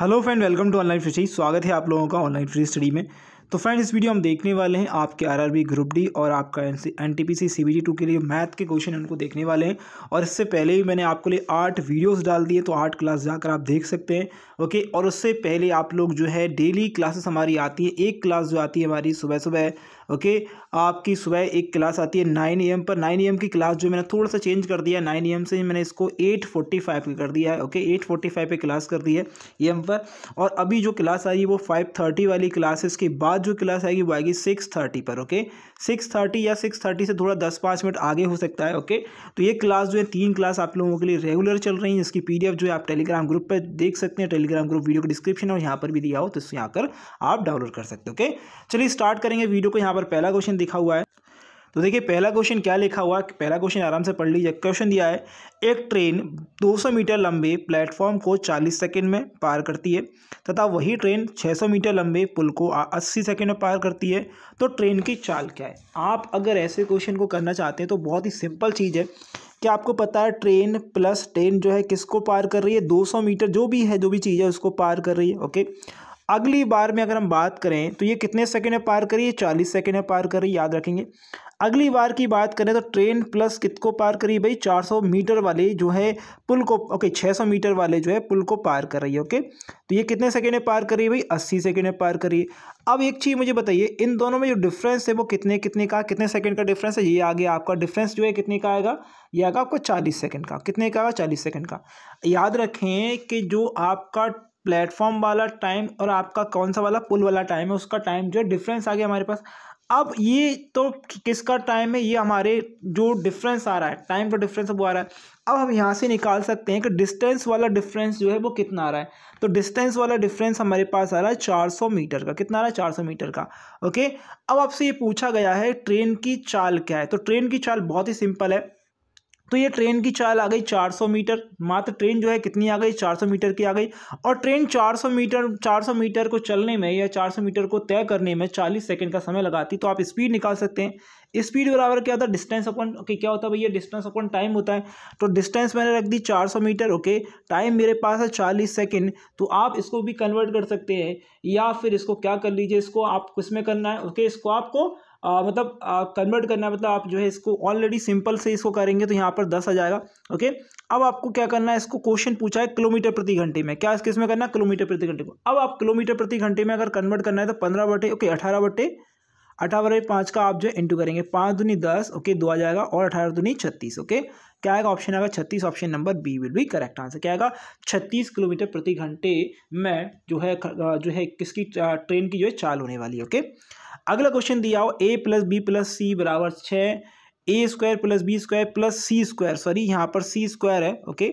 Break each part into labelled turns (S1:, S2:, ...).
S1: Hello friend welcome to online free स्वागत है आप लोगों का ऑनलाइन फ्री स्टडी में तो फ्रेंड इस वीडियो हम देखने वाले हैं आपके आरआरबी ग्रुप डी और आपका N T P C C B two के लिए मैथ के क्वेश्चन उनको देखने वाले हैं और इससे पहले भी मैंने आपके लिए आठ वीडियोस डाल दिए तो आठ क्लास जाकर आप देख सकते हैं ओके और उससे पहले आप लोग जो है डेली क्लासेस हमारी आती है एक क्लास जो आती है हमारी सुबह सुबह ओके आपकी सुबह एक क्लास आती है नाइन ए पर नाइन ए की क्लास जो मैंने थोड़ा सा चेंज कर दिया नाइन ए से मैंने इसको एट फोर्टी फाइव कर दिया है ओके एट फोर्टी फाइव पर क्लास कर दी है एम पर और अभी जो क्लास आई है वो फाइव थर्टी वाली क्लासेस के बाद बाद जो क्लास आएगी वो आएगी सिक्स थर्टी पर ओके सिक्स थर्टी या सिक्स थर्टी से थोड़ा दस पाँच मिनट आगे हो सकता है ओके तो ये क्लास जो है तीन क्लास आप लोगों के लिए रेगुलर चल रही है इसकी पी जो है आप टेलीग्राम ग्रुप पर देख सकते हैं टेलीग्राम ग्रुप वीडियो को डिस्क्रिप्शन और यहाँ पर भी दिया हो तो इससे यहाँ आप डाउनलोड कर सकते हो ओके चलिए स्टार्ट करेंगे वीडियो को यहाँ पर पहला क्वेश्चन दिखा हुआ है तो देखिए पहला क्वेश्चन क्या लिखा हुआ पहला क्वेश्चन आराम से पढ़ लीजिए क्वेश्चन दिया है एक ट्रेन 200 मीटर लंबे प्लेटफॉर्म को 40 सेकंड में पार करती है तथा वही ट्रेन 600 मीटर लंबे पुल को 80 सेकंड में पार करती है तो ट्रेन की चाल क्या है आप अगर ऐसे क्वेश्चन को करना चाहते हैं तो बहुत ही सिंपल चीज़ है क्या आपको पता है ट्रेन प्लस ट्रेन जो है किसको पार कर रही है दो मीटर जो भी है जो भी चीज़ है उसको पार कर रही है ओके अगली बार में अगर हम बात करें तो ये कितने सेकेंड में पार करी चालीस सेकेंड में पार करी याद रखेंगे अगली बार की बात करें तो ट्रेन प्लस कितको पार करी भाई 400 मीटर वाले जो है पुल को ओके 600 मीटर वाले जो है पुल को पार कर रही है ओके तो ये कितने सेकेंड में पार करी भाई 80 सेकेंड में पार करी अब एक चीज़ मुझे बताइए इन दोनों में जो डिफरेंस है वो कितने कितने का कितने सेकेंड का डिफरेंस है ये आ गया आपका डिफरेंस जो है कितने का आएगा ये आएगा आपको चालीस सेकेंड का कितने का आएगा चालीस सेकेंड का याद रखें कि जो आपका प्लेटफॉर्म वाला टाइम और आपका कौन सा वाला पुल वाला टाइम है उसका टाइम जो है डिफरेंस आ गया हमारे पास अब ये तो किसका टाइम है ये हमारे जो डिफरेंस आ रहा है टाइम का डिफरेंस वो आ रहा है अब हम यहाँ से निकाल सकते हैं कि डिस्टेंस वाला डिफरेंस जो है वो कितना आ रहा है तो डिस्टेंस वाला डिफरेंस हमारे पास आ रहा है चार सौ मीटर का कितना आ रहा है चार सौ मीटर का ओके अब आपसे ये पूछा गया है ट्रेन की चाल क्या है तो ट्रेन की चाल बहुत ही सिंपल है तो ये ट्रेन की चाल आ गई 400 मीटर मात्र ट्रेन जो है कितनी आ गई 400 मीटर की आ गई और ट्रेन 400 मीटर 400 मीटर को चलने में या 400 मीटर को तय करने में 40 सेकंड का समय लगाती तो आप स्पीड निकाल सकते हैं स्पीड बराबर क्या होता है डिस्टेंस अपन ओके क्या होता है भैया डिस्टेंस अपन टाइम होता है तो डिस्टेंस मैंने रख दी सौ मीटर ओके टाइम मेरे पास है चालीस सेकेंड तो आप इसको भी कन्वर्ट कर सकते हैं या फिर इसको क्या कर लीजिए इसको आप किस में करना है ओके इसको आपको आ, मतलब कन्वर्ट करना है मतलब आप जो है इसको ऑलरेडी सिंपल से इसको करेंगे तो यहाँ पर दस आ जाएगा ओके अब आपको क्या करना है इसको क्वेश्चन पूछा है किलोमीटर प्रति घंटे में क्या किस में करना है किलोमीटर प्रति घंटे को अब आप किलोमीटर प्रति घंटे में अगर कन्वर्ट करना है तो पंद्रह बटे ओके अठारह बटे अठारह बटे पाँच का आप जो है इंटू करेंगे पाँच दुनी दस ओके दो आ जाएगा और अठारह दूनी छत्तीस ओके क्या आएगा ऑप्शन आएगा छत्तीस option number B will be correct answer क्या आएगा छत्तीस किलोमीटर प्रति घंटे में जो है जो है किसकी ट्रेन की जो है चाल होने वाली ओके अगला क्वेश्चन दिया हो A plus B plus C बराबर छः A square plus B square plus C square sorry यहाँ पर सी स्क्वायर है ओके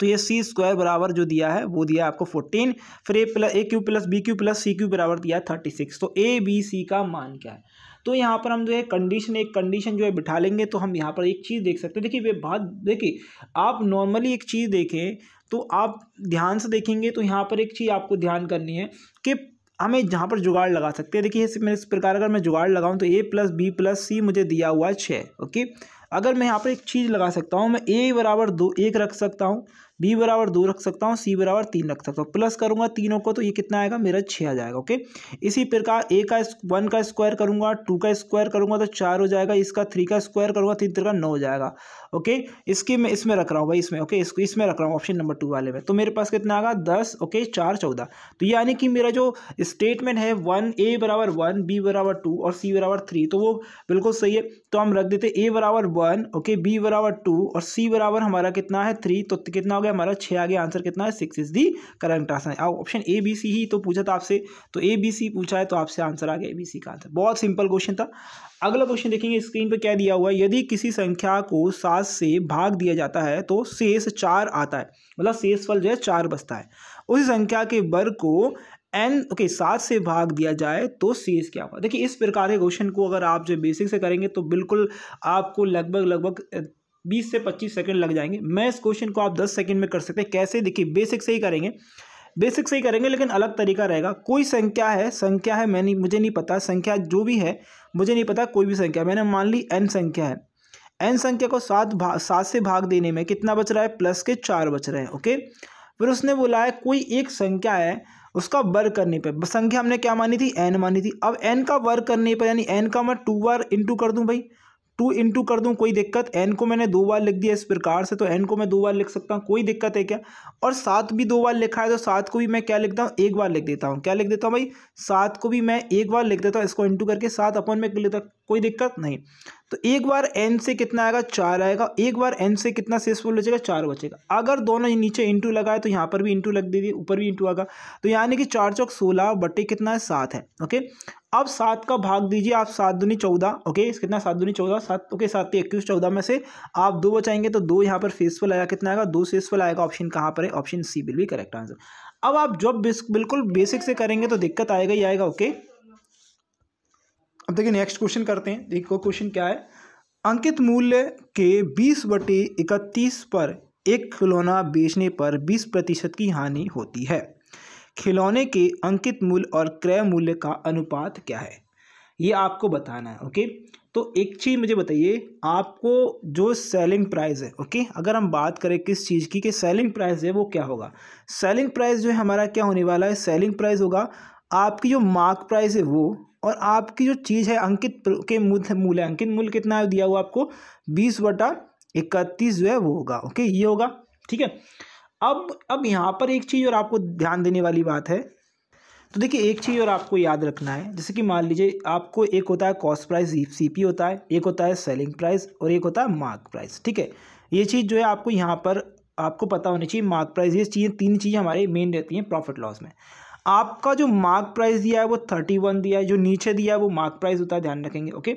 S1: तो ये सी स्क्वायर बराबर जो दिया है वो दिया आपको फोर्टीन फिर A plus A Q plus B Q plus C Q बराबर दिया है थर्टी सिक्स तो ए बी सी का मान क्या है तो यहाँ पर हम जो है कंडीशन एक कंडीशन जो है बिठा लेंगे तो हम यहाँ पर एक चीज़ देख सकते हैं देखिए वे बात देखिए आप नॉर्मली एक चीज़ देखें तो आप ध्यान से देखेंगे तो यहाँ पर एक चीज़ आपको ध्यान करनी है कि हमें जहाँ पर जुगाड़ लगा सकते हैं देखिए मैं इस प्रकार अगर मैं जुगाड़ लगाऊँ तो A plus B plus C मुझे दिया हुआ है छः ओके अगर मैं यहाँ पर एक चीज़ लगा सकता हूँ मैं ए बराबर दो एक रख सकता हूँ बी बराबर दो रख सकता हूँ सी बराबर तीन रख सकता हूँ प्लस करूँगा तीनों को तो ये कितना आएगा मेरा छः आ जाएगा ओके इसी प्रकार ए का वन का स्क्वायर करूँगा टू का स्क्वायर करूँगा तो चार हो जाएगा इसका थ्री का स्क्वायर करूँगा तीन तीन का नौ हो जाएगा ओके इसकी मैं इसमें रख रहा हूँ भाई इसमें ओके इसको इसमें रख रहा हूँ ऑप्शन नंबर टू वाले में तो मेरे पास कितना आएगा दस ओके चार चौदह तो यानी कि मेरा जो स्टेटमेंट है वन ए बराबर वन बी बराबर टू और सी बराबर थ्री तो वो बिल्कुल सही है तो हम रख देते ए बराबर वन ओके बी बराबर टू और सी बराबर हमारा कितना है थ्री तो कितना हो गया है हमारा छः आगे आंसर कितना है six is the correct answer option A B C ही तो पूछा था आपसे तो ए बी सी पूछा है तो आपसे आंसर आ गया ए बी सी का आंसर बहुत सिंपल क्वेश्चन था अगला क्वेश्चन देखेंगे स्क्रीन पर क्या दिया हुआ है यदि किसी संख्या को सात से भाग दिया जाता है तो शेष चार आता है मतलब शेष फल जो है चार बचता है उसी संख्या के वर्ग को एन ओके okay, सात से भाग दिया जाए तो शेष क्या होगा देखिए इस प्रकार के क्वेश्चन को अगर आप जो बेसिक से करेंगे तो बिल्कुल आपको लगभग लगभग बीस से पच्चीस सेकेंड लग जाएंगे मैं इस क्वेश्चन को आप दस सेकेंड में कर सकते हैं कैसे देखिए बेसिक से ही करेंगे बेसिक से ही करेंगे लेकिन अलग तरीका रहेगा कोई संख्या है संख्या है मैं नहीं मुझे नहीं पता संख्या जो भी है मुझे नहीं पता कोई भी संख्या मैंने मान ली एन संख्या है एन संख्या को सात भाग सात से भाग देने में कितना बच रहा है प्लस के चार बच रहे हैं ओके फिर उसने बोला है कोई एक संख्या है उसका वर्ग करने पर संख्या हमने क्या मानी थी एन मानी थी अब एन का वर्ग करने पर यानी एन का मैं टू बार इंटू कर दूँ भाई टू इंटू कर दूँ कोई दिक्कत एन को मैंने दो बार लिख दिया इस प्रकार से तो एन को मैं दो बार लिख सकता हूँ कोई दिक्कत है क्या और सात भी दो बार लिखा है तो सात को भी मैं क्या लिखता हूँ एक बार लिख देता हूँ क्या लिख देता हूँ भाई सात को भी मैं एक बार लिख देता हूँ इसको इंटू करके सात अपन में लिख कोई दिक्कत नहीं तो एक बार एन से कितना आएगा चार आएगा एक बार एन से कितना सेसफुल बचेगा चार बचेगा अगर दोनों नीचे इंटू लगाए तो यहाँ पर भी इंटू लग दीजिए ऊपर भी इंटू आएगा तो यानी कि चार चौक सोलह बटे कितना है सात है ओके अब सात का भाग दीजिए आप सात दूनी चौदह ओके कितना सात दूनी चौदह सात ओके सात तो इक्कीस चौदह में से आप दो बचाएंगे तो दो यहाँ पर फेस आएगा कितना आएगा दो फेस आएगा ऑप्शन कहाँ पर है option C will be correct answer अब आप जब बिल्कुल बेसिक से करेंगे तो दिक्कत आएगा ही आएगा ओके अब देखिए नेक्स्ट क्वेश्चन करते हैं देखो क्वेश्चन क्या है अंकित मूल्य के बीस बटे इकतीस पर एक खिलौना बेचने पर बीस प्रतिशत की हानि होती है खिलौने के अंकित मूल्य और क्रय मूल्य का अनुपात क्या है ये आपको बताना है ओके तो एक चीज़ मुझे बताइए आपको जो सेलिंग प्राइस है ओके अगर हम बात करें किस चीज़ की कि सेलिंग प्राइस है वो क्या होगा सेलिंग प्राइस जो है हमारा क्या होने वाला है सेलिंग प्राइस होगा आपकी जो मार्क प्राइस है वो और आपकी जो चीज़ है अंकित के मूल्य अंकित मूल्य कितना दिया हुआ आपको बीस बटा इकतीस जो है वो होगा ओके ये होगा ठीक है अब अब यहाँ पर एक चीज़ और आपको ध्यान देने वाली बात है तो देखिए एक चीज़ और आपको याद रखना है जैसे कि मान लीजिए आपको एक होता है कॉस्ट प्राइस सी पी होता है एक होता है सेलिंग प्राइस और एक होता है मार्क प्राइस ठीक है ये चीज़ जो है आपको यहाँ पर आपको पता होनी चाहिए मार्क प्राइस ये चीज़ें तीन चीज़ें हमारी मेन रहती हैं प्रॉफिट लॉस में आपका जो मार्क प्राइस दिया है वो थर्टी वन दिया है जो नीचे दिया है वो मार्क प्राइस होता है ध्यान रखेंगे ओके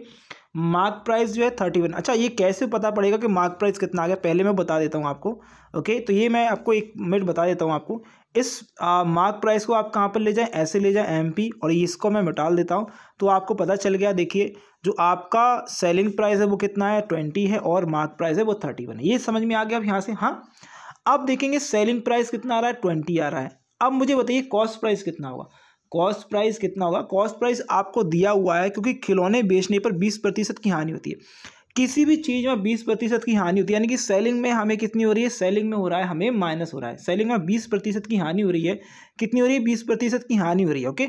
S1: मार्क प्राइस जो है थर्टी वन अच्छा ये कैसे पता पड़ेगा कि मार्क प्राइस कितना आ गया पहले मैं बता देता हूँ आपको ओके तो ये मैं आपको एक मिनट बता देता हूँ आपको इस आ, मार्क प्राइस को आप कहाँ पर ले जाएं ऐसे ले जाएं पी और इसको मैं मिटाल देता हूँ तो आपको पता चल गया देखिए जो आपका सेलिंग प्राइस है वो कितना है ट्वेंटी है और मार्क प्राइस है वो थर्टी वन है ये समझ में आ गया आप यहाँ से हाँ अब देखेंगे सेलिंग प्राइस कितना आ रहा है ट्वेंटी आ रहा है अब मुझे बताइए कॉस्ट प्राइस कितना होगा कॉस्ट प्राइस कितना होगा कॉस्ट प्राइस आपको दिया हुआ है क्योंकि खिलौने बेचने पर बीस प्रतिशत की हानि होती है किसी भी चीज़ में बीस प्रतिशत की हानि होती है यानी कि सेलिंग में हमें कितनी हो रही है सेलिंग में हो रहा है हमें माइनस हो रहा है सेलिंग में बीस प्रतिशत की हानि हो रही है कितनी हो रही है बीस प्रतिशत की हानि हो रही है ओके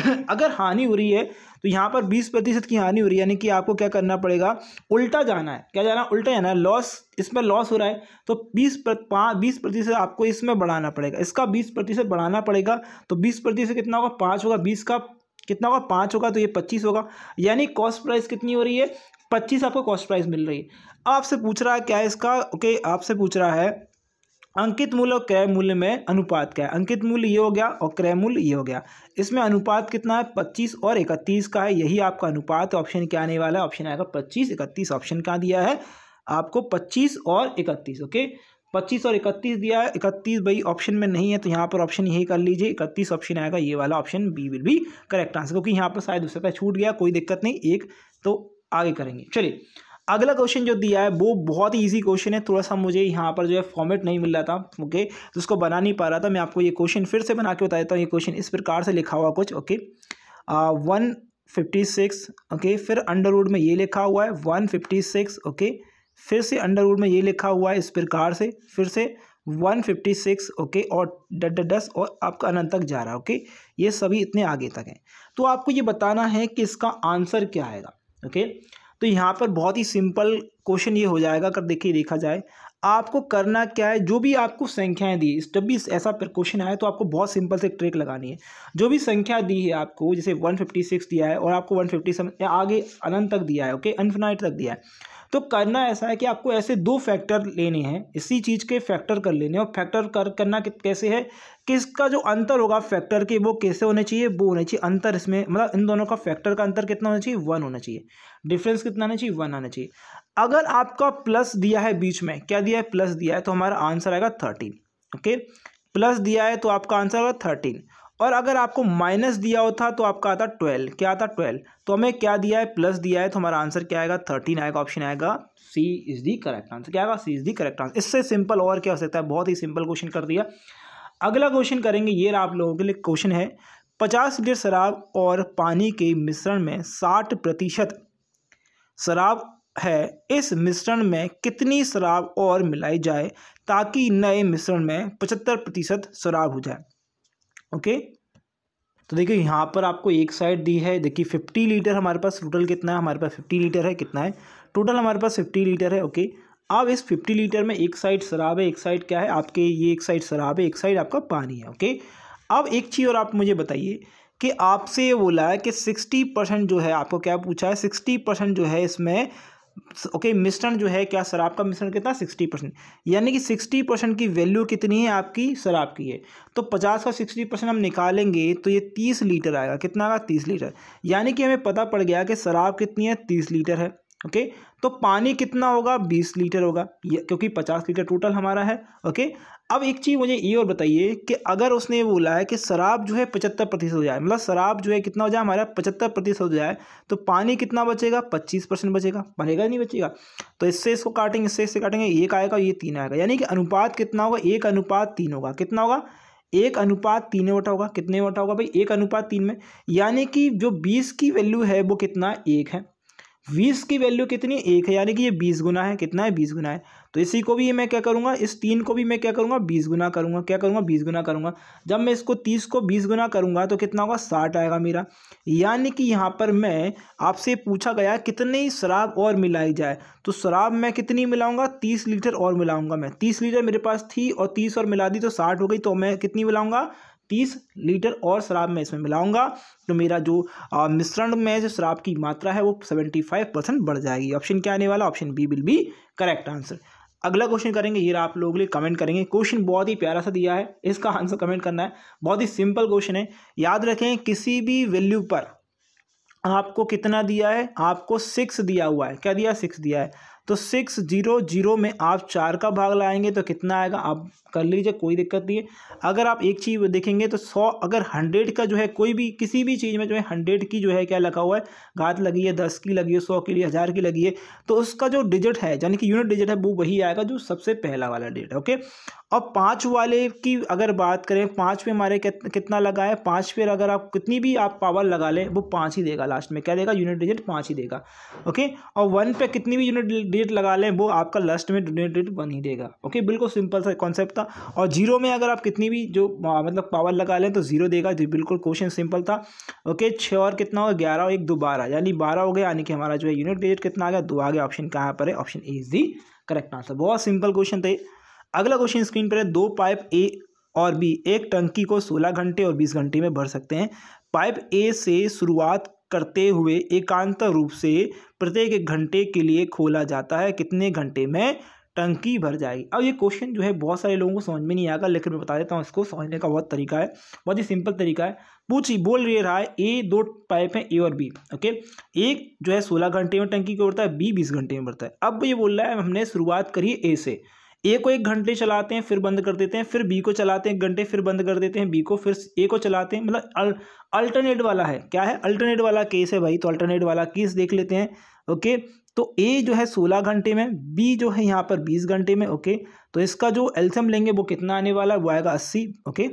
S1: अगर हानि हो रही है तो यहाँ पर बीस प्रतिशत की हानि हो रही है यानी कि आपको क्या करना पड़ेगा उल्टा जाना है क्या जाना उल्टा जाना है लॉस इसमें लॉस हो रहा है तो बीस पाँच बीस प्रतिशत आपको इसमें बढ़ाना पड़ेगा इसका बीस प्रतिशत बढ़ाना पड़ेगा तो बीस प्रतिशत कितना होगा पाँच होगा बीस का कितना होगा पाँच होगा तो ये पच्चीस होगा यानी कॉस्ट प्राइस कितनी हो रही है पच्चीस आपको कॉस्ट प्राइस मिल रही है आपसे पूछ रहा है क्या इसका ओके आपसे पूछ रहा है अंकित मूल्य और क्रय मूल्य में अनुपात क्या है अंकित मूल्य ये हो गया और क्रय मूल्य ये हो गया इसमें अनुपात कितना है पच्चीस और इकतीस का है यही आपका अनुपात ऑप्शन क्या आने वाला है ऑप्शन आएगा पच्चीस इकतीस ऑप्शन क्या दिया है आपको पच्चीस और इकतीस ओके पच्चीस और इकतीस दिया है इकतीस भाई ऑप्शन में नहीं है तो यहाँ पर ऑप्शन यही कर लीजिए इकतीस ऑप्शन आएगा ये वाला option B will be correct answer क्योंकि यहाँ पर शायद उससे पहले छूट गया कोई दिक्कत नहीं एक तो आगे करेंगे चलिए अगला क्वेश्चन जो दिया है वो बहुत ही ईजी क्वेश्चन है थोड़ा सा मुझे यहाँ पर जो है फॉर्मेट नहीं मिल रहा था ओके तो उसको बना नहीं पा रहा था मैं आपको ये क्वेश्चन फिर से बना के बता देता हूँ ये क्वेश्चन इस प्रकार से लिखा हुआ कुछ okay one fifty six okay फिर अंडर रूड में ये लिखा हुआ है वन फिफ्टी सिक्स ओके फिर से अंडर रूड में ये लिखा हुआ है इस प्रकार से फिर से वन फिफ्टी सिक्स ओके और डट दस और आपका अनंत तक जा रहा है ओके ये सभी इतने आगे तक हैं तो आपको ये बताना है कि इसका आंसर क्या आएगा ओके okay? तो यहाँ पर बहुत ही सिंपल क्वेश्चन ये हो जाएगा अगर देखिए देखा जाए आपको करना क्या है जो भी आपको संख्याएं दी जब भी ऐसा क्वेश्चन आए तो आपको बहुत सिंपल से ट्रिक लगानी है जो भी संख्या दी है आपको जैसे 156 दिया है और आपको 157 या आगे अनंत तक दिया है ओके अनफिनाइट तक दिया है तो करना ऐसा है कि आपको ऐसे दो फैक्टर लेने हैं इसी चीज़ के फैक्टर कर लेने और फैक्टर कर करना कैसे है किसका जो अंतर होगा फैक्टर के वो कैसे होने चाहिए वो होने चाहिए अंतर इसमें मतलब इन दोनों का फैक्टर का अंतर कितना होना चाहिए वन होना चाहिए डिफरेंस कितना होना चाहिए वन आना चाहिए अगर आपका प्लस दिया है बीच में क्या दिया है प्लस दिया है तो हमारा आंसर आएगा थर्टीन ओके प्लस दिया है तो आपका आंसर होगा थर्टीन और अगर आपको माइनस दिया होता तो आपका आता ट्वेल्व क्या आता ट्वेल्व तो हमें क्या दिया है प्लस दिया है तो हमारा आंसर क्या आएगा थर्टीन आएगा ऑप्शन आएगा C is the correct answer क्या आएगा C is the correct answer इससे सिंपल और क्या हो सकता है बहुत ही सिंपल क्वेश्चन कर दिया अगला क्वेश्चन करेंगे ये आप लोगों के लिए क्वेश्चन है पचास लीटर शराब और पानी के मिश्रण में साठ प्रतिशत शराब है इस मिश्रण में कितनी शराब और मिलाई जाए ताकि नए मिश्रण में पचहत्तर प्रतिशत शराब हो जाए ओके तो देखिए यहाँ पर आपको एक साइड दी है देखिए फिफ्टी लीटर हमारे पास टोटल कितना है हमारे पास फिफ्टी लीटर है कितना है टोटल हमारे पास फिफ्टी लीटर है ओके अब इस फिफ्टी लीटर में एक साइड शराब है एक साइड क्या है आपके ये एक साइड शराब है एक साइड आपका पानी है ओके अब एक चीज़ और आप मुझे बताइए कि आपसे ये बोला है कि सिक्सटी परसेंट जो है आपको क्या पूछा है सिक्सटी परसेंट जो है इसमें ओके मिश्रण जो है क्या शराब का मिश्रण कितना सिक्सटी परसेंट यानी कि सिक्सटी परसेंट की वैल्यू कितनी है आपकी शराब की है तो पचास का सिक्सटी परसेंट हम निकालेंगे तो ये तीस लीटर आएगा कितना आएगा तीस लीटर यानी कि हमें पता पड़ गया कि शराब कितनी है तीस लीटर है ओके okay? तो पानी कितना होगा बीस लीटर होगा क्योंकि पचास लीटर टोटल हमारा है ओके okay? अब एक चीज़ मुझे ये और बताइए कि अगर उसने ये बोला है कि शराब जो है पचहत्तर प्रतिशत हो जाए मतलब शराब जो है कितना हो जाए हमारा पचहत्तर प्रतिशत हो जाए तो पानी कितना बचेगा पच्चीस परसेंट बचेगा बनेगा नहीं बचेगा तो इससे इसको काटेंगे इससे इससे काटेंगे एक आएगा ये तीन आएगा यानी कि अनुपात कितना होगा एक अनुपात तीन होगा कितना होगा एक अनुपात तीन में होगा कितने वटा होगा भाई एक अनुपात तीन में यानी कि जो बीस की वैल्यू है वो कितना एक है बीस की वैल्यू कितनी एक है यानी कि ये बीस गुना है कितना है बीस गुना है तो इसी को भी मैं क्या करूँगा इस तीन को भी मैं क्या करूँगा बीस गुना करूँगा क्या करूँगा बीस गुना करूँगा जब मैं इसको तीस को बीस गुना करूँगा तो कितना होगा साठ आएगा मेरा यानी कि यहाँ पर मैं आपसे पूछा गया कितनी शराब और मिलाई जाए तो शराब मैं कितनी मिलाऊंगा तीस लीटर और मिलाऊँगा मैं तीस लीटर मेरे पास थी और तीस और मिला दी तो साठ हो गई तो मैं कितनी मिलाऊंगा तीस लीटर और शराब मैं इसमें मिलाऊंगा तो मेरा जो मिश्रण में जो शराब की मात्रा है वो सेवेंटी फाइव परसेंट बढ़ जाएगी ऑप्शन क्या आने वाला option B will be correct answer अगला क्वेश्चन करेंगे ये आप लोगों के लिए कमेंट करेंगे क्वेश्चन बहुत ही प्यारा सा दिया है इसका आंसर कमेंट करना है बहुत ही सिंपल क्वेश्चन है याद रखें किसी भी वैल्यू पर आपको कितना दिया है आपको सिक्स दिया हुआ है क्या दिया सिक्स दिया है तो सिक्स जीरो जीरो में आप चार का भाग लाएंगे तो कितना आएगा आप कर लीजिए कोई दिक्कत नहीं है अगर आप एक चीज़ देखेंगे तो सौ अगर हंड्रेड का जो है कोई भी किसी भी चीज़ में जो है हंड्रेड की जो है क्या लगा हुआ है घात लगी है दस की लगी है सौ के लिए हज़ार की लगी है तो उसका जो डिजिट है यानी कि यूनिट डिजिट है वो वही आएगा जो सबसे पहला वाला डेट ओके अब पाँच वाले की अगर बात करें पाँच पे हमारे कितना लगा है पाँच पे अगर आप कितनी भी आप पावर लगा लें वो पाँच ही देगा लास्ट में क्या देगा यूनिट डिजिट पाँच ही देगा ओके और वन पे कितनी भी यूनिट डिजिट लगा लें वो आपका लास्ट में यूनिट डिजिट वन ही देगा ओके बिल्कुल सिंपल सा कॉन्सेप्ट था और जीरो में अगर आप कितनी भी जो मतलब पावर लगा लें तो जीरो देगा जी बिल्कुल क्वेश्चन सिंपल था ओके छः और कितना होगा ग्यारह और एक दो बारह यानी बारह हो गया यानी कि हमारा जो है यूनिट डिजिट कितना आ गया दो आ गया ऑप्शन कहाँ पर है option A is the correct answer बहुत सिंपल क्वेश्चन थे अगला क्वेश्चन स्क्रीन पर है दो पाइप ए और बी एक टंकी को सोलह घंटे और बीस घंटे में भर सकते हैं पाइप ए से शुरुआत करते हुए एकांत रूप से प्रत्येक एक घंटे के लिए खोला जाता है कितने घंटे में टंकी भर जाएगी अब ये क्वेश्चन जो है बहुत सारे लोगों को समझ में नहीं आएगा लेकिन मैं बता देता हूँ इसको समझने का बहुत तरीका है बहुत ही सिंपल तरीका है पूछी बोल रही रहा है ए दो पाइप हैं ए और बी ओके एक जो है सोलह घंटे में टंकी को भरता है बी बीस घंटे में भरता है अब ये बोल रहा है हमने शुरुआत करी ए से ए को एक घंटे चलाते हैं फिर बंद कर देते हैं फिर बी को चलाते हैं एक घंटे फिर बंद कर देते हैं बी को फिर ए को चलाते हैं मतलब अल्टरनेट वाला है क्या है अल्टरनेट वाला केस है भाई तो अल्टरनेट वाला केस देख लेते हैं ओके तो ए जो है सोलह घंटे में बी जो है यहाँ पर बीस घंटे में ओके तो इसका जो एल्सम लेंगे वो कितना आने वाला है वो आएगा अस्सी ओके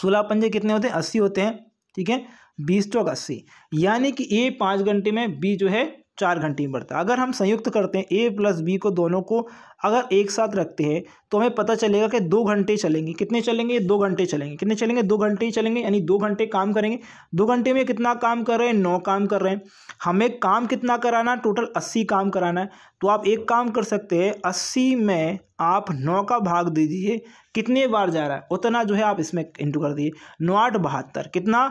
S1: सोलह पंजे कितने होते हैं अस्सी होते हैं ठीक है बीस टू तो अस्सी यानी कि ए पाँच घंटे में बी जो है चार घंटे में बढ़ता है अगर हम संयुक्त करते हैं ए प्लस बी को दोनों को अगर एक साथ रखते हैं तो हमें पता चलेगा कि दो घंटे चलेंगे कितने चलेंगे दो घंटे चलेंगे कितने चलेंगे दो घंटे ही चलेंगे यानी दो घंटे काम करेंगे दो घंटे में कितना काम कर रहे हैं नौ काम कर रहे हैं हमें काम कितना कराना है टोटल अस्सी काम कराना है तो आप एक काम कर सकते हैं अस्सी में आप नौ का भाग दे दीजिए कितने बार जा रहा है उतना जो है आप इसमें इंटू कर दीजिए नौ आठ बहत्तर कितना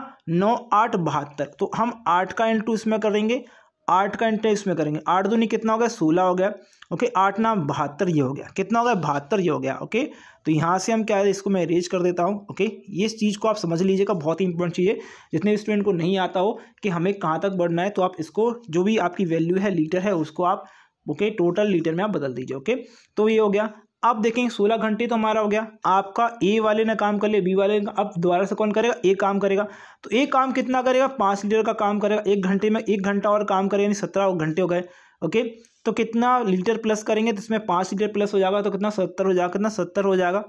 S1: नौ आठ बहत्तर तो हम आठ का इंटू इसमें करेंगे आठ का एंट्री इसमें करेंगे आठ दूनी कितना हो गया सोलह हो गया ओके आठ नाम बहत्तर ये हो गया कितना हो गया बहत्तर ये हो गया ओके तो यहाँ से हम क्या है इसको मैं अरेज कर देता हूँ ओके ये चीज़ को आप समझ लीजिएगा बहुत ही इंपॉर्टेंट चीज़ है जितने स्टूडेंट को नहीं आता हो कि हमें कहाँ तक बढ़ना है तो आप इसको जो भी आपकी वैल्यू है लीटर है उसको आप ओके टोटल लीटर में आप बदल दीजिए ओके तो ये हो गया अब देखेंगे सोलह घंटे तो हमारा हो गया आपका ए वाले ने काम कर लिया बी वाले ने अब दोबारा से कौन करेगा ए काम करेगा तो एक काम कितना करेगा पाँच लीटर का काम करेगा एक घंटे में एक घंटा और काम करेगा यानी सत्रह घंटे हो गए ओके तो कितना लीटर प्लस करेंगे तो इसमें पाँच लीटर प्लस हो जाएगा तो कितना सत्तर हो जाएगा कितना सत्तर हो जाएगा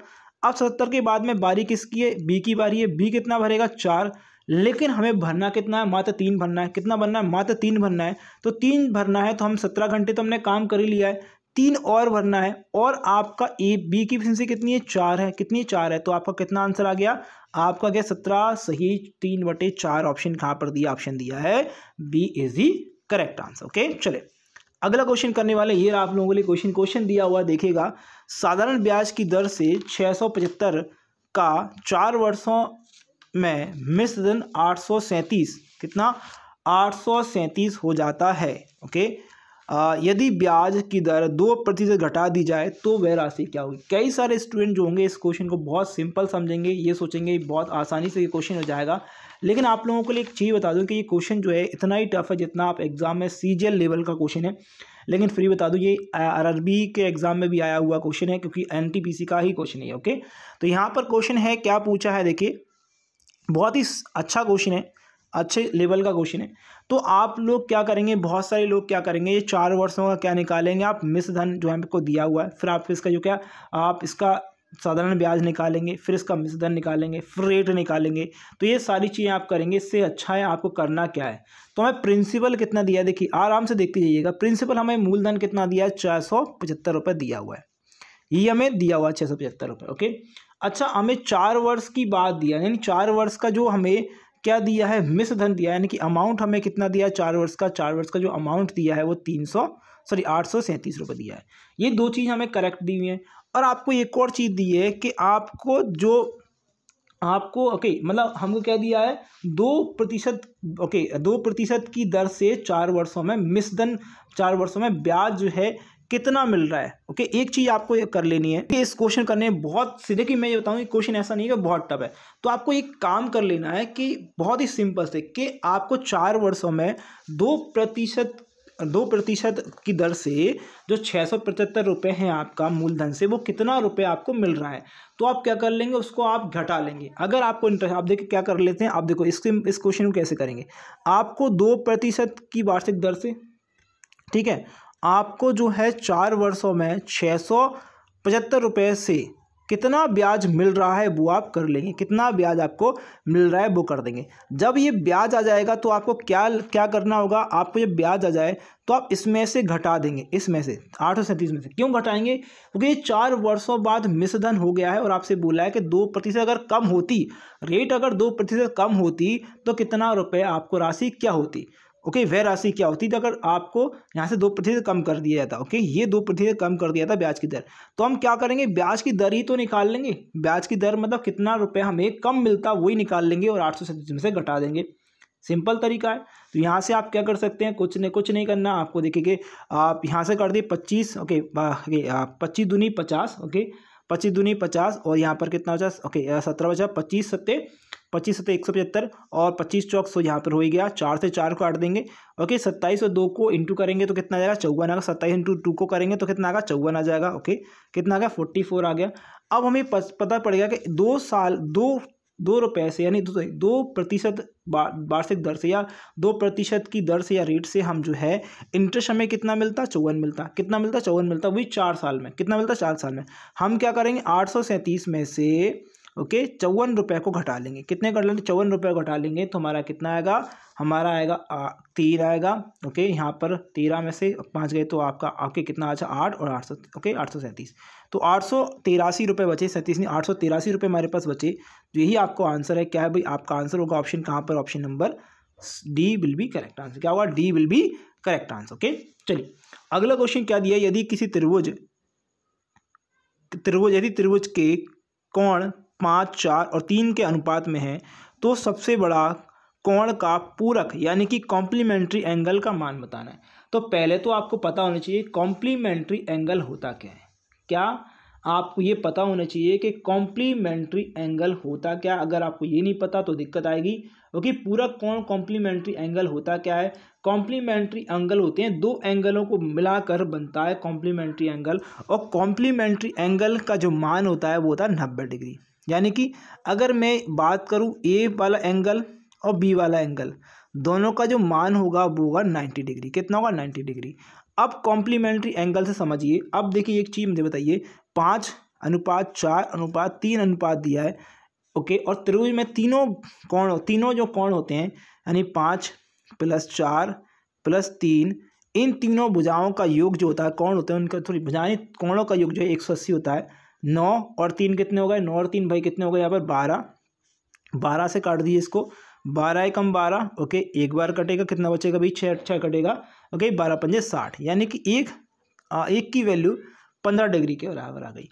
S1: अब सत्तर के बाद में बारी किसकी है बी की बारी है बी कितना भरेगा चार लेकिन हमें भरना कितना है मात्र तीन भरना है कितना भरना है मात्र तीन भरना है तो तीन भरना है तो हम सत्रह घंटे तो हमने काम कर ही लिया है तीन और भरना है और आपका ए बी की एफिशिएंसी कितनी है चार है कितनी चार है तो आपका कितना आंसर आ गया आपका क्या सत्रह सही तीन बटे चार ऑप्शन कहाँ पर दिया ऑप्शन दिया है B is the correct answer okay चले अगला क्वेश्चन करने वाले ये आप लोगों के लिए क्वेश्चन क्वेश्चन दिया हुआ देखेगा साधारण ब्याज की दर से छः का चार वर्षों में मिश्रण आठ कितना आठ हो जाता है ओके okay? यदि ब्याज की दर दो प्रतिशत घटा दी जाए तो वह राशि क्या होगी कई सारे स्टूडेंट जो होंगे इस क्वेश्चन को बहुत सिंपल समझेंगे ये सोचेंगे बहुत आसानी से ये क्वेश्चन हो जाएगा लेकिन आप लोगों को लिए एक चीज़ बता दूँ कि ये क्वेश्चन जो है इतना ही टफ है जितना आप एग्ज़ाम में सी लेवल का क्वेश्चन है लेकिन फ्री बता दूँ ये अरबी के एग्ज़ाम में भी आया हुआ क्वेश्चन है क्योंकि एन का ही क्वेश्चन है ओके तो यहाँ पर क्वेश्चन है क्या पूछा है देखिए बहुत ही अच्छा क्वेश्चन है अच्छे लेवल का क्वेश्चन है तो आप लोग क्या करेंगे बहुत सारे लोग क्या करेंगे ये चार वर्षों का क्या निकालेंगे आप मिस धन जो आपको दिया हुआ है फिर आप इसका जो क्या आप इसका साधारण ब्याज निकालेंगे फिर इसका मिस धन निकालेंगे फिर रेट निकालेंगे तो ये सारी चीज़ें आप करेंगे इससे अच्छा है आपको करना क्या है तो हमें प्रिंसिपल कितना दिया देखिए आराम से देखते जाइएगा प्रिंसिपल हमें मूलधन कितना दिया है चार सौ पचहत्तर रुपये दिया हुआ है ये हमें दिया हुआ है छः सौ पचहत्तर रुपये ओके अच्छा हमें चार वर्ष की बात दिया यानी चार वर्ष का जो हमें क्या दिया है मिस धन दिया यानी कि अमाउंट हमें कितना दिया है चार वर्ष का चार वर्ष का जो अमाउंट दिया है वो तीन सौ सॉरी आठ सौ सैंतीस रुपये दिया है ये दो चीज़ हमें करेक्ट दी हुई है और आपको एक और चीज़ दी है कि आपको जो आपको ओके मतलब हमको क्या दिया है दो प्रतिशत ओके दो प्रतिशत की दर से चार वर्षों में मिस धन चार वर्षों में ब्याज जो है कितना मिल रहा है ओके एक चीज़ आपको ये कर लेनी है कि इस क्वेश्चन करने बहुत सीधे कि मैं ये बताऊँ कि क्वेश्चन ऐसा नहीं है बहुत टफ है तो आपको एक काम कर लेना है कि बहुत ही सिंपल से कि आपको चार वर्षों में दो प्रतिशत दो प्रतिशत की दर से जो छः सौ पचहत्तर रुपये हैं आपका मूलधन से वो कितना रुपये आपको मिल रहा है तो आप क्या कर लेंगे उसको आप घटा लेंगे अगर आपको इंटरेस्ट आप देखिए क्या कर लेते हैं आप देखो इस इस क्वेश्चन को कैसे करेंगे आपको दो प्रतिशत की वार्षिक दर से ठीक है आपको जो है चार वर्षों में छः सौ पचहत्तर रुपये से कितना ब्याज मिल रहा है वो आप कर लेंगे कितना ब्याज आपको मिल रहा है वो कर देंगे जब ये ब्याज आ जाएगा तो आपको क्या क्या करना होगा आपको जब ब्याज आ जाए तो आप इसमें से घटा देंगे इसमें से आठ सौ सैंतीस में से क्यों घटाएंगे क्योंकि ये चार वर्षों बाद मिसधन हो गया है और आपसे बोला है कि दो प्रतिशत अगर कम होती रेट अगर दो प्रतिशत कम होती तो कितना रुपये आपको राशि क्या होती ओके वह राशि क्या होती थी अगर आपको यहाँ से दो प्रतिशत कम कर दिया जाता ओके ये दो प्रतिशत कम कर दिया था ब्याज की दर तो हम क्या करेंगे ब्याज की दर ही तो निकाल लेंगे ब्याज की दर मतलब कितना रुपये हमें कम मिलता वही निकाल लेंगे और आठ में से घटा देंगे सिंपल तरीका है तो यहाँ से आप क्या कर सकते हैं कुछ नहीं कुछ नहीं करना आपको देखिए कि आप यहाँ से कर दिए पच्चीस ओके पच्चीस दूनी पचास ओके पच्चीस दूनी पचास और यहाँ पर कितना बचा ओके सत्रह बचा पच्चीस सत्ते पच्चीस सत्तर एक सौ पचहत्तर और पच्चीस चौक सौ यहाँ पर हो ही गया चार से चार को काट देंगे ओके सत्ताईस और दो को इंटू करेंगे तो कितना आ जाएगा चौवन आएगा सत्ताईस इंटू टू को करेंगे तो कितना आएगा चौवन आ जाएगा ओके कितना आ गया फोर्टी फोर आ गया अब हमें पता पड़ गया कि दो साल दो दो रुपए से यानी दो, दो प्रतिशत वार्षिक दर से या दो प्रतिशत की दर से या रेट से हम जो है इंटरेस्ट हमें कितना मिलता चौवन मिलता कितना मिलता चौवन मिलता वही चार साल में कितना मिलता चार साल में हम क्या करेंगे आठ सौ सैंतीस में से ओके चौवन रुपये को घटा लेंगे कितने कर लेंगे चौवन रुपये घटा लेंगे तो हमारा कितना आएगा हमारा आएगा तीर आएगा ओके यहाँ पर तेरह में से पाँच गए तो आपका आपके कितना अच्छा आठ और आठ सौ ओके आठ सौ सैंतीस तो आठ सौ तिरासी रुपये बचे सैंतीस नहीं आठ सौ तिरासी रुपये हमारे पास बचे तो यही आपको आंसर है क्या है भाई आपका आंसर होगा ऑप्शन कहाँ पर option number D will be correct answer क्या होगा D will be correct answer okay चलिए अगला क्वेश्चन क्या दिया यदि किसी त्रिभुज त्रिभुज यदि त्रिभुज के कौन पाँच चार और तीन के अनुपात में है तो सबसे बड़ा कोण का पूरक यानी कि कॉम्प्लीमेंट्री एंगल का मान बताना है तो पहले तो आपको पता होना चाहिए कॉम्प्लीमेंट्री एंगल होता क्या है क्या आपको ये पता होना चाहिए कि कॉम्प्लीमेंट्री एंगल होता क्या अगर आपको ये नहीं पता तो दिक्कत आएगी क्योंकि पूरक पूरा कौन कॉम्प्लीमेंट्री एंगल होता क्या है कॉम्प्लीमेंट्री एंगल होते हैं दो एंगलों को मिलाकर बनता है कॉम्प्लीमेंट्री एंगल और कॉम्प्लीमेंट्री एंगल का जो मान होता है वो होता है नब्बे डिग्री यानी कि अगर मैं बात करूँ ए वाला एंगल और बी वाला एंगल दोनों का जो मान होगा वो होगा नाइन्टी डिग्री कितना होगा नाइन्टी डिग्री अब कॉम्प्लीमेंट्री एंगल से समझिए अब देखिए एक चीज़ मुझे बताइए पाँच अनुपात चार अनुपात तीन अनुपात दिया है ओके और त्रिभुज में तीनों कोण तीनों जो कोण होते हैं यानी पाँच प्लस चार प्लस तीन इन तीनों भुजाओं का योग जो होता है कोण होता है उनका थोड़ी भुजाएँ कोणों का योग जो है एक सौ अस्सी होता है नौ और तीन कितने हो गए नौ और तीन भाई कितने हो गए यहाँ पर बारह बारह से काट दीजिए इसको बारह एकम बारह ओके एक बार कटेगा कितना बचेगा भाई छः छः कटेगा ओके बारह पंजे साठ यानी कि एक आ, एक की वैल्यू पंद्रह डिग्री के बराबर आ गई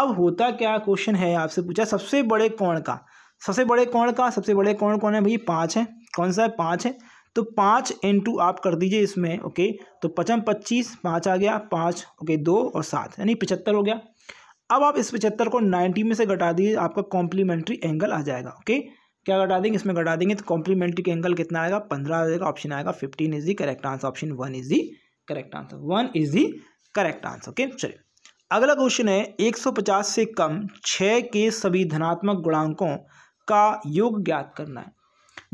S1: अब होता क्या क्वेश्चन है आपसे पूछा सबसे बड़े कोण का सबसे बड़े कोण का सबसे बड़े कोण कौन है भाई पाँच है कौन सा है पाँच है तो पाँच इंटू आप कर दीजिए इसमें ओके तो पचम पच्चीस पाँच आ गया पाँच ओके दो और सात यानी पचहत्तर हो गया अब आप इस पचहत्तर को नाइन्टी में से घटा दीजिए आपका कॉम्प्लीमेंट्री एंगल आ जाएगा ओके क्या घटा देंगे इसमें घटा देंगे तो कॉम्प्लीमेंट्री एंगल कितना आएगा पंद्रह आ जाएगा ऑप्शन आएगा fifteen is the correct answer option one is the correct answer one is the correct answer okay चलिए अगला क्वेश्चन है 150 से कम छः के सभी धनात्मक गुणांकों का योग ज्ञात करना है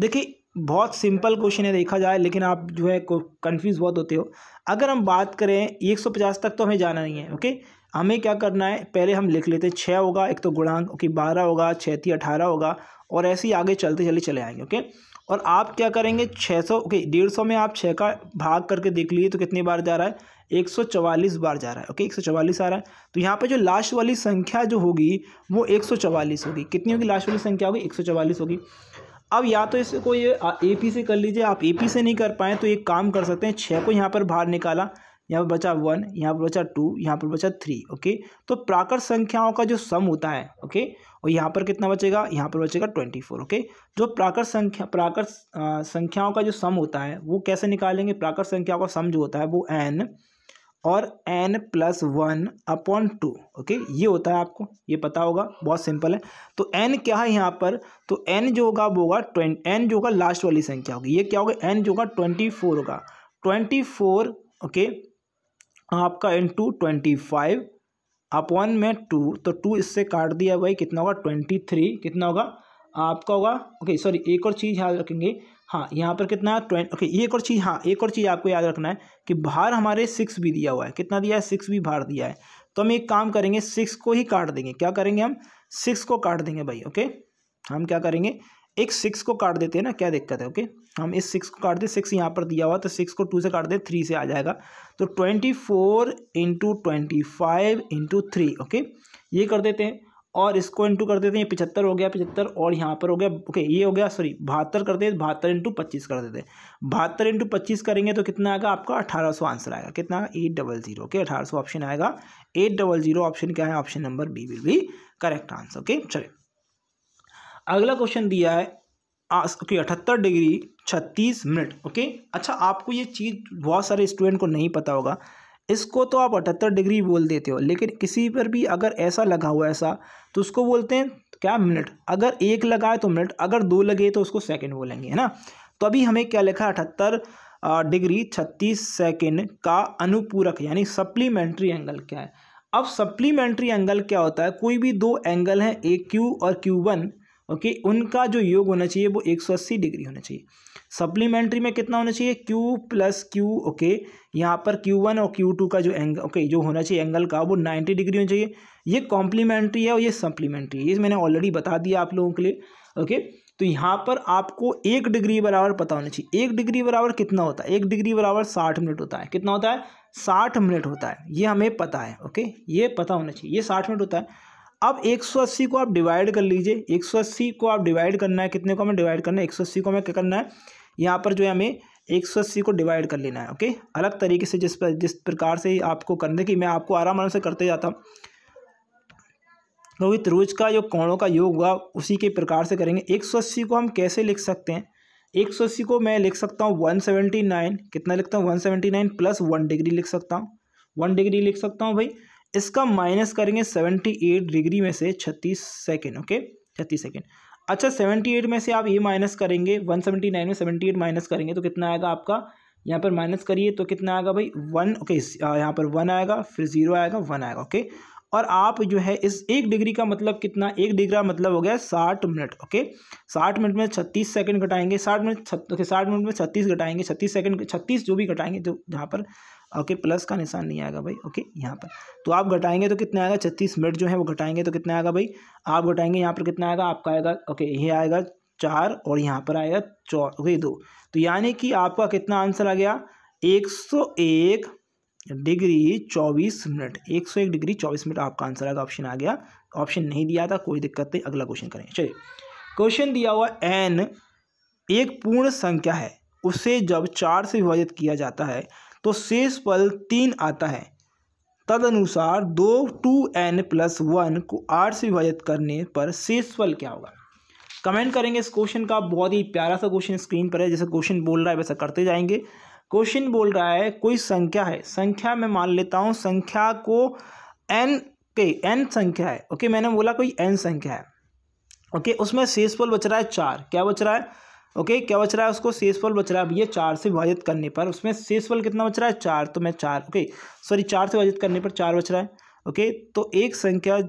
S1: देखिए बहुत सिंपल क्वेश्चन है देखा जाए लेकिन आप जो है कन्फ्यूज़ बहुत होते हो अगर हम बात करें 150 तक तो हमें जाना नहीं है ओके हमें क्या करना है पहले हम लिख लेते हैं छः होगा एक तो गुणांक ओके बारह होगा छः थी अठारह होगा और ऐसे ही आगे चलते चले चले आएंगे ओके और आप क्या करेंगे छः सौ ओके डेढ़ सौ में आप छः का भाग करके देख लीजिए तो कितनी बार जा रहा है एक सौ चवालीस बार जा रहा है ओके एक सौ चवालीस आ रहा है तो यहाँ पर जो लास्ट वाली संख्या जो होगी वो एक सौ चवालीस होगी कितनी होगी लास्ट वाली संख्या होगी एक सौ चवालीस होगी अब या तो इसको ये ए पी से कर लीजिए आप ए पी से नहीं कर पाएँ तो एक काम कर सकते हैं छः को यहाँ पर बाहर निकाला यहाँ पर बचा वन यहाँ पर बचा टू यहाँ पर बचा थ्री ओके तो प्राकृत संख्याओं का जो सम होता है ओके और यहाँ पर कितना बचेगा यहाँ पर बचेगा ट्वेंटी फोर ओके जो प्राकृत संख्या प्राकृत संख्याओं का जो सम होता है वो कैसे निकालेंगे प्राकृत संख्याओं का सम जो होता है वो एन और N plus one upon two okay ये होता है आपको ये पता होगा बहुत सिंपल है तो एन क्या है यहाँ पर तो एन जो होगा वो होगा ट्वेंट एन जो होगा लास्ट वाली संख्या होगी ये क्या होगा एन जो होगा ट्वेंटी फोर होगा ट्वेंटी फोर ओके आपका इंटू ट्वेंटी फाइव आप वन में टू तो टू इससे काट दिया भाई कितना होगा ट्वेंटी थ्री कितना होगा आपका होगा ओके सॉरी एक और चीज़ याद रखेंगे हाँ यहाँ पर कितना है ट्वेंट ओके एक और चीज़ हाँ एक और चीज़ आपको याद रखना है कि भार हमारे सिक्स भी दिया हुआ है कितना दिया है सिक्स भी भार दिया है तो हम एक काम करेंगे सिक्स को ही काट देंगे क्या करेंगे हम सिक्स को काट देंगे भाई ओके हम क्या करेंगे एक सिक्स को काट देते हैं ना क्या दिक्कत है ओके हम इस सिक्स को काट दें सिक्स यहाँ पर दिया हुआ तो सिक्स को टू से काट दें थ्री से आ जाएगा तो twenty four into twenty five into three okay ये कर देते हैं और इसको इंटू कर देते हैं पिछहत्तर हो गया पिछहत्तर और यहाँ पर हो गया ओके ये हो गया सॉरी बहत्तर कर देते बहत्तर इंटू पच्चीस कर देते हैं बहत्तर इंटू पच्चीस करेंगे तो कितना आएगा आपका अठारह सौ आंसर आएगा कितना आएगा एट डबल जीरो ओके अठारह सौ ऑप्शन आएगा एट डबल जीरो ऑप्शन क्या है option number B will be correct answer okay चले अगला क्वेश्चन दिया है ओके अठहत्तर डिग्री छत्तीस मिनट ओके अच्छा आपको ये चीज़ बहुत सारे स्टूडेंट को नहीं पता होगा इसको तो आप अठहत्तर डिग्री बोल देते हो लेकिन किसी पर भी अगर ऐसा लगा हुआ ऐसा तो उसको बोलते हैं क्या मिनट अगर एक लगाए तो मिनट अगर दो लगे तो उसको सेकंड बोलेंगे है ना तो अभी हमें क्या लिखा है अठहत्तर डिग्री छत्तीस सेकंड का अनुपूरक यानी सप्लीमेंट्री एंगल क्या है अब सप्लीमेंट्री एंगल क्या होता है कोई भी दो एंगल हैं ए क्यू और क्यू वन ओके उनका जो योग होना चाहिए वो एक सौ अस्सी डिग्री होना चाहिए सप्लीमेंट्री में कितना होना चाहिए क्यू प्लस क्यू ओके यहाँ पर क्यू वन और क्यू टू का जो एंगल ओके जो होना चाहिए एंगल का वो नाइन्टी डिग्री होना चाहिए ये कॉम्प्लीमेंट्री है और ये सप्लीमेंट्री है ये मैंने ऑलरेडी बता दिया आप लोगों के लिए ओके तो यहाँ पर आपको एक डिग्री बराबर पता होना चाहिए एक डिग्री बराबर कितना होता है एक डिग्री बराबर साठ मिनट होता है कितना होता है साठ मिनट होता है ये हमें पता है ओके ये पता होना चाहिए ये साठ मिनट होता है अब 180 को आप डिवाइड कर लीजिए 180 को आप डिवाइड करना है कितने को हमें डिवाइड करना है 180 को हमें क्या करना है यहाँ पर जो है हमें 180 को डिवाइड कर लेना है ओके अलग तरीके से जिस पर जिस प्रकार से आपको करने की मैं आपको आराम आराम से करते जाता हूँ क्योंकि रोज का जो कोणों का योग हुआ उसी के प्रकार से करेंगे एक को हम कैसे लिख सकते हैं एक को मैं लिख सकता हूँ वन कितना लिखता हूँ वन प्लस वन डिग्री लिख सकता हूँ वन डिग्री लिख सकता हूँ भाई इसका माइनस करेंगे सेवेंटी एट डिग्री में से छत्तीस सेकेंड ओके छत्तीस सेकेंड अच्छा सेवेंटी एट में से आप ये माइनस करेंगे वन सेवेंटी नाइन में सेवेंटी एट माइनस करेंगे तो कितना आएगा आपका यहाँ पर माइनस करिए तो कितना आएगा भाई वन ओके यहाँ पर वन आएगा फिर जीरो आएगा वन आएगा ओके और आप जो है इस एक डिग्री का मतलब कितना एक डिग्री का मतलब हो गया साठ मिनट ओके साठ मिनट में छत्तीस सेकंड घटाएंगे साठ मिनट छत्तीस साठ मिनट में छत्तीस घटाएंगे छत्तीस सेकंड छत्तीस जो भी घटाएंगे जो यहाँ पर ओके प्लस का निशान नहीं आएगा भाई ओके यहाँ पर तो आप घटाएंगे तो कितना आएगा छत्तीस मिनट जो है वो घटाएंगे तो कितना आएगा भाई आप घटाएंगे यहाँ पर कितना आएगा आपका आएगा ओके ये आएगा चार और यहाँ पर आएगा चौ ओके दो तो यानी कि आपका कितना आंसर आ गया एक सौ एक डिग्री चौबीस मिनट एक सौ एक डिग्री चौबीस मिनट आपका आंसर आएगा ऑप्शन आ गया ऑप्शन नहीं दिया था कोई दिक्कत नहीं अगला क्वेश्चन करें चलिए क्वेश्चन दिया हुआ एन एक पूर्ण संख्या है उसे जब चार से विभाजित किया जाता है तो शेष पल तीन आता है तदनुसार दो टू एन प्लस वन को आठ से विभाजित करने पर शेष पल क्या होगा कमेंट करेंगे इस क्वेश्चन का बहुत ही प्यारा सा क्वेश्चन स्क्रीन पर है जैसे क्वेश्चन बोल रहा है वैसा करते जाएंगे क्वेश्चन बोल रहा है कोई संख्या है संख्या मैं मान लेता हूँ संख्या को एन के एन संख्या है ओके मैंने बोला कोई एन संख्या है ओके उसमें पल बच रहा है चार क्या बच रहा है ओके क्या बच रहा है उसको शेषफल बच रहा है अब ये चार से विभाजित करने पर उसमें शेषफल कितना बच रहा है चार तो मैं चार ओके सॉरी चार से विभाजित करने पर चार बच रहा है ओके तो एक संख्या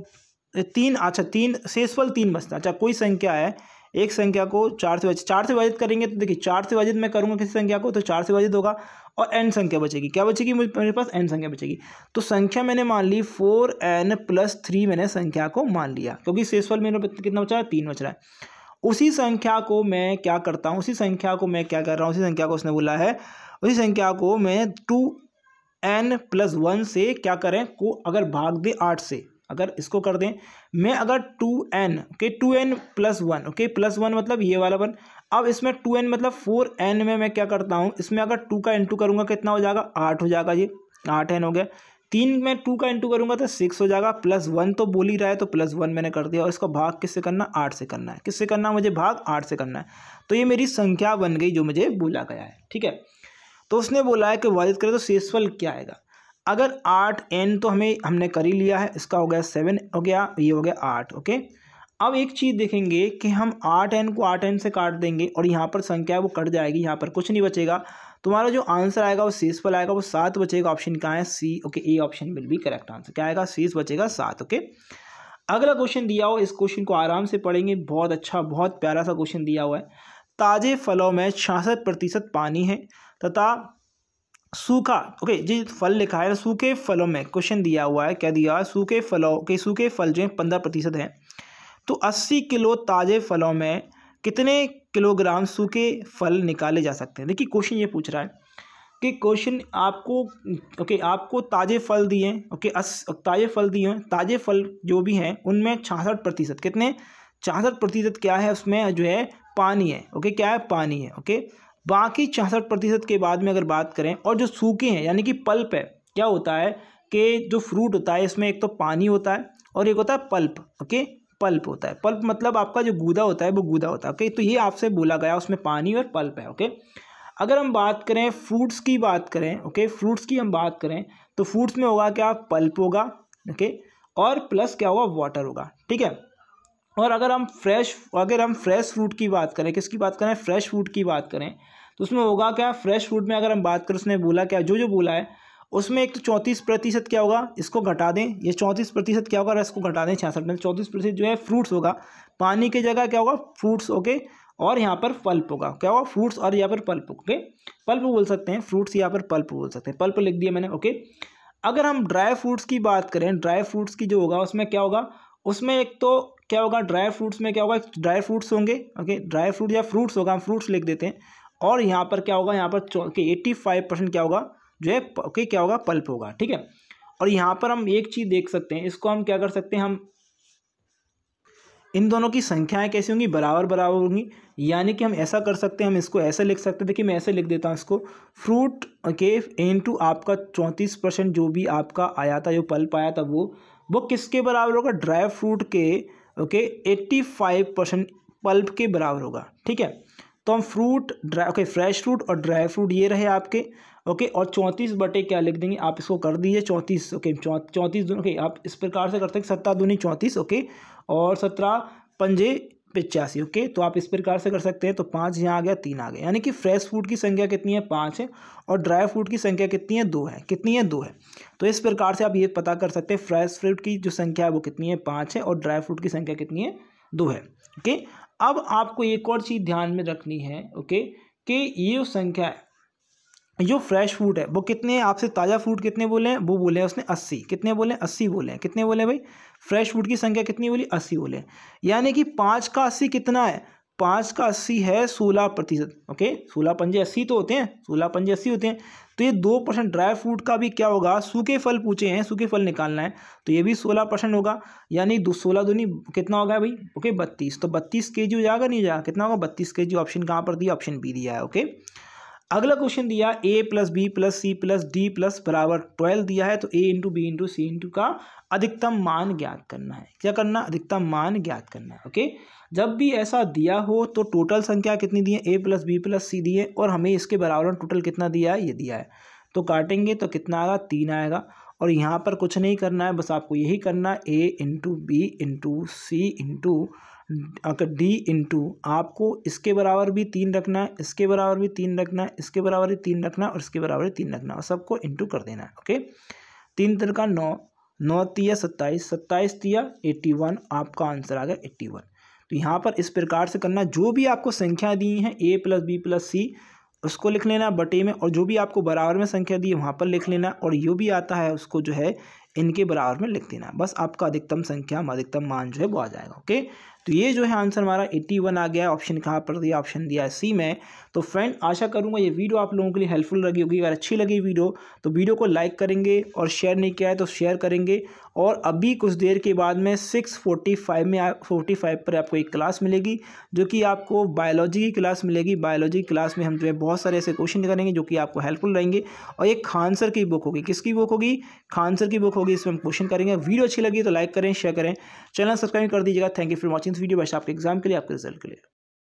S1: तीन अच्छा तीन शेषफल तीन बचता है अच्छा कोई संख्या है एक संख्या को चार से विभाजित चार से विभाजित करेंगे तो देखिए चार से विभाजित मैं करूंगा किसी संख्या को तो चार से विभाजित होगा और एन संख्या बचेगी क्या बचेगी मेरे पास एन संख्या बचेगी तो संख्या मैंने मान ली फोर एन प्लस थ्री मैंने संख्या को मान लिया क्योंकि शेषफल मेरे कितना बचा है तीन बच रहा है उसी संख्या को मैं क्या करता हूँ उसी संख्या को मैं क्या कर रहा हूँ उसी संख्या को उसने बोला है उसी संख्या को मैं टू एन प्लस वन से क्या करें को अगर भाग दें आठ से अगर इसको कर दें मैं अगर two N okay two N plus one okay plus one मतलब ये वाला वन अब इसमें टू एन मतलब फोर एन में मैं क्या करता हूँ इसमें अगर टू का इंटू करूँगा कितना हो जाएगा आठ हो जाएगा जी आठ एन हो गया तीन में टू का इंटू करूंगा तो सिक्स हो जाएगा प्लस वन तो बोल ही रहा है तो प्लस वन मैंने कर दिया और इसका भाग किससे करना आठ से करना है किससे करना है मुझे भाग आठ से करना है तो ये मेरी संख्या बन गई जो मुझे बोला गया है ठीक है तो उसने बोला है कि विभाजित करें तो शेषफल क्या आएगा अगर आठ एन तो हमें हमने कर ही लिया है इसका हो गया सेवन हो गया ये हो गया आठ ओके अब एक चीज़ देखेंगे कि हम आठ एन को आठ एन से काट देंगे और यहाँ पर संख्या वो कट जाएगी यहाँ पर कुछ नहीं बचेगा तुम्हारा जो आंसर आएगा वो सीस पर आएगा वो सात बचेगा ऑप्शन क्या है C okay A option will be correct answer क्या आएगा सीस बचेगा सात ओके अगला क्वेश्चन दिया हुआ इस क्वेश्चन को आराम से पढ़ेंगे बहुत अच्छा बहुत प्यारा सा क्वेश्चन दिया हुआ है ताज़े फलों में छियासठ प्रतिशत पानी है तथा सूखा ओके जी फल लिखा है सूखे फलों में क्वेश्चन दिया हुआ है क्या दिया सूखे फलों के सूखे फल जो है पंद्रह प्रतिशत हैं तो अस्सी किलो ताज़े फलों में कितने किलोग्राम सूखे फल निकाले जा सकते हैं देखिए क्वेश्चन ये पूछ रहा है कि क्वेश्चन आपको ओके आपको ताज़े फल दिए ओके अस ताज़े फल दिए हैं ताज़े फल जो भी हैं उनमें छासठ प्रतिशत कितने छासठ प्रतिशत क्या है उसमें जो है पानी है ओके क्या है पानी है ओके बाकी छासठ प्रतिशत के बाद में अगर बात करें और जो सूखे हैं यानी कि पल्प है क्या होता है कि जो फ्रूट होता है इसमें एक तो पानी होता है और एक होता है पल्प ओके पल्प होता है पल्प मतलब आपका जो गूदा होता है वो गूदा होता है ओके तो ये आपसे बोला गया उसमें पानी और पल्प है ओके अगर हम बात करें फ्रूट्स की बात करें ओके फ्रूट्स की हम बात करें तो फ्रूट्स में होगा क्या पल्प होगा ओके और प्लस क्या होगा वाटर होगा ठीक है और अगर हम फ्रेश अगर हम फ्रेश फ्रूट की बात करें किसकी बात करें फ्रेश फ्रूट की बात करें तो उसमें होगा क्या फ्रेश फ्रूट में अगर हम बात करें उसने बोला क्या जो जो बोला है उसमें एक तो चौंतीस प्रतिशत क्या होगा इसको घटा दें ये चौंतीस प्रतिशत क्या होगा रस को घटा दें छियासठ में मतलब चौंतीस प्रतिशत जो है फ्रूट्स होगा पानी की जगह क्या होगा फ्रूट्स ओके और यहाँ पर पल्प होगा क्या होगा फ्रूट्स और यहाँ पर पल्प ओके पल्प बोल सकते हैं फ्रूट्स यहाँ पर पल्प बोल सकते हैं पल्प लिख दिया मैंने ओके अगर हम ड्राई फ्रूट्स की बात करें ड्राई फ्रूट्स की जो होगा उसमें क्या होगा उसमें एक तो क्या होगा ड्राई फ्रूट्स में क्या होगा ड्राई फ्रूट्स होंगे ओके ड्राई फ्रूट या फ्रूट्स होगा हम फ्रूट्स लिख देते हैं और यहाँ पर क्या होगा यहाँ पर एट्टी फाइव परसेंट क्या होगा जो है okay, क्या होगा पल्प होगा ठीक है और यहाँ पर हम एक चीज़ देख सकते हैं इसको हम क्या कर सकते हैं हम इन दोनों की संख्याएं कैसी होंगी बराबर बराबर होंगी यानी कि हम ऐसा कर सकते हैं हम इसको ऐसे लिख सकते हैं देखिए मैं ऐसे लिख देता हूँ इसको फ्रूट के इन टू आपका चौंतीस परसेंट जो भी आपका आया था जो पल्प आया था वो वो किसके बराबर होगा ड्राई फ्रूट के okay eighty five percent pulp के बराबर होगा ठीक है तो हम fruit dry okay fresh fruit और ड्राई फ्रूट ये रहे आपके ओके और चौंतीस बटे क्या लिख देंगे आप इसको कर दीजिए चौंतीस ओके चौंतीस दून ओके आप इस प्रकार से करते हैं सत्रह दूनी चौंतीस ओके और सत्रह पंजे पिचासी ओके तो आप इस प्रकार से कर सकते हैं तो पाँच यहाँ आ गया तीन आ गया यानी कि फ्रेश फूड की संख्या कितनी है पाँच है और ड्राई फ्रूट की संख्या कितनी है दो है कितनी है दो है तो इस प्रकार से आप ये पता कर सकते हैं फ्रेश फ्रूट की जो संख्या है वो कितनी है पाँच है और ड्राई फ्रूट की संख्या कितनी है दो है ओके अब आपको एक और चीज़ ध्यान में रखनी है ओके कि ये जो संख्या है जो फ्रेश फ्रूट है वो कितने आपसे ताज़ा फ्रूट कितने बोले हैं वो बोले हैं उसने अस्सी कितने बोले अस्सी बोले हैं कितने बोले भाई फ्रेश फ्रूट की संख्या कितनी बोली अस्सी बोले यानी कि पाँच का अस्सी कितना है पाँच का अस्सी है सोलह प्रतिशत ओके सोलह पंजे अस्सी तो होते हैं सोलह पंजे अस्सी होते हैं तो ये दो परसेंट ड्राई फ्रूट का भी क्या होगा सूखे फल पूछे हैं सूखे फल निकालना है तो ये भी सोलह परसेंट होगा यानी दो सोलह दूनी कितना होगा भाई ओके बत्तीस तो बत्तीस के जी हो जाएगा नहीं जाएगा कितना होगा बत्तीस के जी ऑप्शन कहाँ पर दिया ऑप्शन बी दिया है ओके अगला क्वेश्चन दिया A plus B plus C plus D plus बराबर ट्वेल्व दिया है तो A into B into C into का अधिकतम मान ज्ञात करना है क्या करना अधिकतम मान ज्ञात करना है ओके जब भी ऐसा दिया हो तो टोटल संख्या कितनी दी है A plus B plus C दी है और हमें इसके बराबर टोटल कितना दिया है ये दिया है तो काटेंगे तो कितना आएगा तीन आएगा और यहाँ पर कुछ नहीं करना है बस आपको यही करना है A into B into C into अगर डी इंटू आपको इसके बराबर भी तीन रखना है इसके बराबर भी तीन रखना है इसके बराबर ही तीन रखना है और इसके बराबर ही तीन रखना है और सबको इंटू कर देना है ओके तीन तरह का नौ नौ तिया सत्ताईस सत्ताईस तिया एट्टी वन आपका आंसर आ गया एट्टी वन तो यहाँ पर इस प्रकार से करना जो भी आपको संख्या दी है A plus B plus C उसको लिख लेना बटे में और जो भी आपको बराबर में संख्या दी है वहाँ पर लिख लेना और जो भी आता है उसको जो है इनके बराबर में लिख देना बस आपका अधिकतम संख्या अधिकतम मान जो है वो आ जाएगा ओके तो ये जो है आंसर हमारा 81 आ गया ऑप्शन कहाँ पर दिया ऑप्शन दिया सी में तो फ्रेंड आशा करूँगा ये वीडियो आप लोगों के लिए हेल्पफुल लगी होगी अगर अच्छी लगी वीडियो तो वीडियो को लाइक करेंगे और शेयर नहीं किया है तो शेयर करेंगे और अभी कुछ देर के बाद में सिक्स फोर्टी फाइव में फोर्टी फाइव पर आपको एक क्लास मिलेगी जो कि आपको बायोलॉजी की क्लास मिलेगी बायोलॉजी की क्लास में हम जो है बहुत सारे ऐसे क्वेश्चन करेंगे जो कि आपको हेल्पफुल रहेंगे और एक खानसर की बुक होगी किसकी बुक होगी खानसर की बुक होगी इसमें हम क्वेश्चन करेंगे वीडियो अच्छी लगी तो लाइक करें शेयर करें चैनल सब्सक्राइब कर दीजिएगा thank you for watching video बस आपके एग्जाम के लिए आपके रिजल्ट के लिए